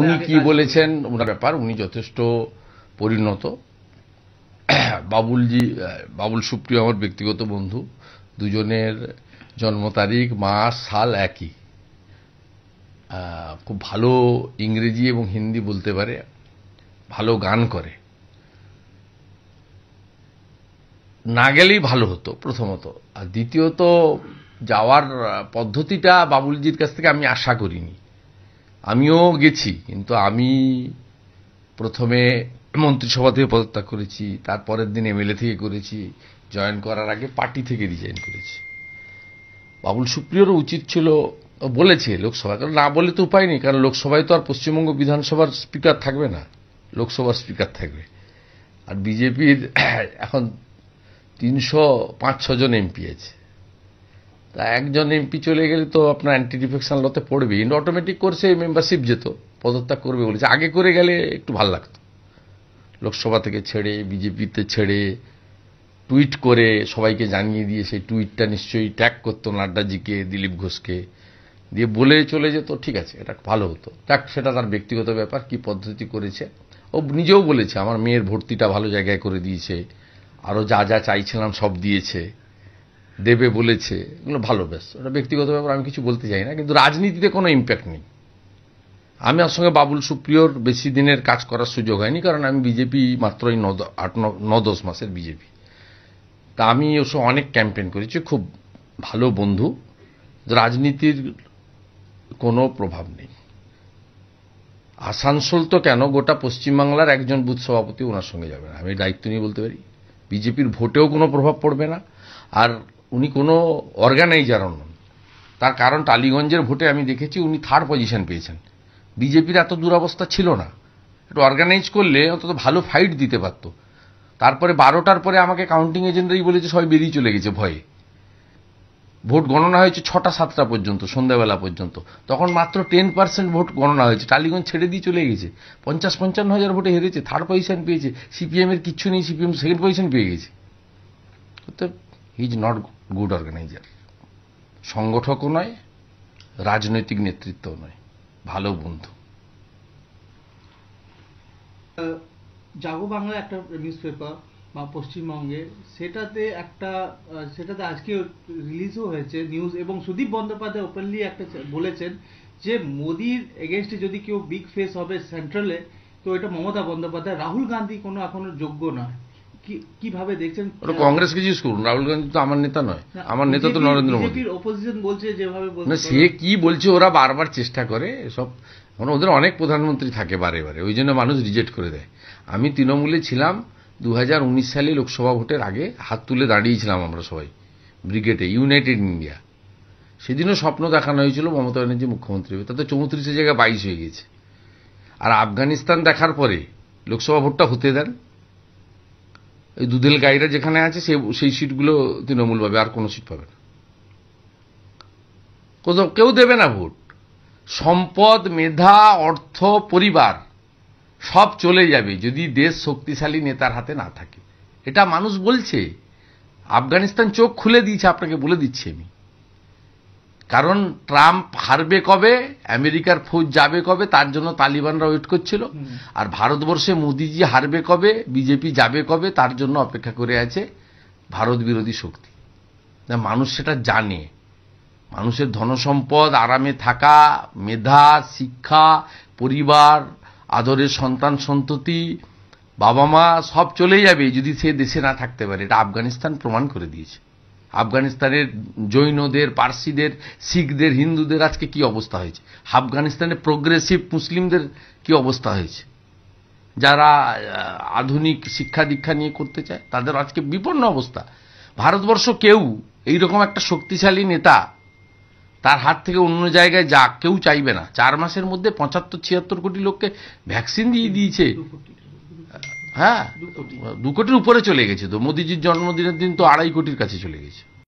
উনি কি বলেছেন ওনার ব্যাপার উনি যথেষ্ট পরিণত বাবুলজি বাবুল সুপ্রিয় আমার ব্যক্তিগত বন্ধু দুজনের জন্ম তারিখ মাস সাল একই খুব ভালো ইংরেজি এবং হিন্দি বলতে পারে ভালো গান করে না গেলেই ভালো হতো প্রথমত আর দ্বিতীয়ত যাওয়ার পদ্ধতিটা বাবুলজির কাছ থেকে আমি আশা করিনি আমিও গেছি কিন্তু আমি প্রথমে মন্ত্রিসভা থেকে পদত্যাগ করেছি তারপরের দিন এমএলএ থেকে করেছি জয়েন করার আগে পার্টি থেকে রিজাইন করেছি বাবুল সুপ্রিয়রও উচিত ছিল বলেছে লোকসভা কারণ না বলে তো উপায় নেই কারণ লোকসভায় তো আর পশ্চিমবঙ্গ বিধানসভার স্পিকার থাকবে না লোকসভার স্পিকার থাকবে আর বিজেপির এখন তিনশো পাঁচ ছজন এমপি আছে তা একজন এমপি চলে গেলে তো আপনার অ্যান্টি ডিফেকশন লতে পড়বে ইন অটোমেটিক করছে মেম্বারশিপ যেত পদত্যাগ করবে বলেছে আগে করে গেলে একটু ভাল লাগতো লোকসভা থেকে ছেড়ে বিজেপিতে ছেড়ে টুইট করে সবাইকে জানিয়ে দিয়ে সেই টুইটটা নিশ্চয়ই ট্যাগ করতো নাড্ডাজিকে দিলীপ ঘোষকে দিয়ে বলে চলে যেত ঠিক আছে এটা ভালো হতো ট্যাক সেটা তার ব্যক্তিগত ব্যাপার কি পদ্ধতি করেছে ও নিজেও বলেছে আমার মেয়ের ভর্তিটা ভালো জায়গায় করে দিয়েছে আরও যা যা চাইছিলাম সব দিয়েছে দেবে বলেছে এগুলো ভালো ব্যাস ওটা ব্যক্তিগত ব্যাপার আমি কিছু বলতে চাই না কিন্তু রাজনীতিতে কোনো ইম্প্যাক্ট নেই আমি আর সঙ্গে বাবুল সুপ্রিয়র বেশি দিনের কাজ করার সুযোগ হয়নি কারণ আমি বিজেপি মাত্রই ন আট ন দশ মাসের বিজেপি তা আমি ওসব অনেক ক্যাম্পেন করেছি খুব ভালো বন্ধু রাজনীতির কোনো প্রভাব নেই আসানসোল তো কেন গোটা পশ্চিমবাংলার একজন বুথ সভাপতি ওনার সঙ্গে যাবে না আমি দায়িত্ব নিয়ে বলতে পারি বিজেপির ভোটেও কোনো প্রভাব পড়বে না আর উনি কোনো অর্গানাইজারও নন তার কারণ টালিগঞ্জের ভোটে আমি দেখেছি উনি থার্ড পজিশন পেয়েছেন বিজেপির এত দুরবস্থা ছিল না একটু অর্গানাইজ করলে অন্তত ভালো ফাইট দিতে পারত তারপরে বারোটার পরে আমাকে কাউন্টিং এজেন্টরাই বলেছে সবাই বেরিয়ে চলে গেছে ভয়ে ভোট গণনা হয়েছে ছটা সাতটা পর্যন্ত সন্ধ্যাবেলা পর্যন্ত তখন মাত্র টেন পার্সেন্ট ভোট গণনা হয়েছে টালিগঞ্জ ছেড়ে দিয়ে চলে গেছে পঞ্চাশ পঞ্চান্ন হাজার ভোটে হেরেছে থার্ড পজিশন পেয়েছে সিপিএমের কিচ্ছু নেই সিপিএম সেকেন্ড পজিশন পেয়ে গেছে he is not good organiser সংগঠকও নয় রাজনৈতিক নেতৃত্ব নয় ভালো বন্ধু জাগো বাংলা একটা নিউজ পেপার বা পশ্চিমবঙ্গে সেটাতে একটা সেটাতে আজকে রিলিজও হয়েছে নিউজ এবং সুদীপ বন্দ্যোপাধ্যায় ওপেনলি একটা বলেছেন যে মোদির এগেনস্টে যদি কেউ বিগ ফেস হবে সেন্ট্রালে তো এটা মমতা বন্দ্যোপাধ্যায় রাহুল গান্ধী কোনো এখনো যোগ্য নয় কিভাবে দেখছেন ওটা কংগ্রেসকে জিজ্ঞেস করুন রাহুল গান্ধী তো আমার নেতা নয় আমার নেতা তো নরেন্দ্র মোদী অপোজিশন বলছে যেভাবে না সে কি বলছে ওরা বারবার চেষ্টা করে সব মানে ওদের অনেক প্রধানমন্ত্রী থাকে বারে বারে ওই জন্য মানুষ রিজেক্ট করে দেয় আমি তৃণমূলে ছিলাম দু সালে লোকসভা ভোটের আগে হাত তুলে দাঁড়িয়েছিলাম আমরা সবাই ব্রিগেডে ইউনাইটেড ইন্ডিয়া সেদিনও স্বপ্ন দেখানো হয়েছিল মমতা ব্যানার্জি মুখ্যমন্ত্রী হবে তাতে চৌত্রিশের জায়গায় বাইশ হয়ে গেছে আর আফগানিস্তান দেখার পরে লোকসভা ভোটটা হতে দেন এই দুধেল গাইরা যেখানে আছে সেই সেই সিটগুলো তৃণমূল পাবে আর কোনো সিট পাবে না কোথাও কেউ দেবে না ভোট সম্পদ মেধা অর্থ পরিবার সব চলে যাবে যদি দেশ শক্তিশালী নেতার হাতে না থাকে এটা মানুষ বলছে আফগানিস্তান চোখ খুলে দিয়েছে আপনাকে বলে দিচ্ছি আমি কারণ ট্রাম্প হারবে কবে আমেরিকার ফৌজ যাবে কবে তার জন্য তালিবানরা ওয়েট করছিল আর ভারতবর্ষে মোদিজি হারবে কবে বিজেপি যাবে কবে তার জন্য অপেক্ষা করে আছে ভারত বিরোধী শক্তি মানুষ সেটা জানে মানুষের ধনসম্পদ আরামে থাকা মেধা শিক্ষা পরিবার আদরের সন্তান সন্ততি বাবা মা সব চলে যাবে যদি সে দেশে না থাকতে পারে এটা আফগানিস্তান প্রমাণ করে দিয়েছে আফগানিস্তানের জৈনদের পার্সিদের শিখদের হিন্দুদের আজকে কি অবস্থা হয়েছে আফগানিস্তানে প্রোগ্রেসিভ মুসলিমদের কি অবস্থা হয়েছে যারা আধুনিক শিক্ষা দীক্ষা নিয়ে করতে চায় তাদের আজকে বিপন্ন অবস্থা ভারতবর্ষ কেউ এই রকম একটা শক্তিশালী নেতা তার হাত থেকে অন্য জায়গায় যাক কেউ চাইবে না চার মাসের মধ্যে পঁচাত্তর ছিয়াত্তর কোটি লোককে ভ্যাকসিন দিয়ে দিয়েছে হ্যাঁ দু কোটির উপরে চলে গেছে তো মোদিজির জন্মদিনের দিন তো আড়াই কোটির কাছে চলে গেছে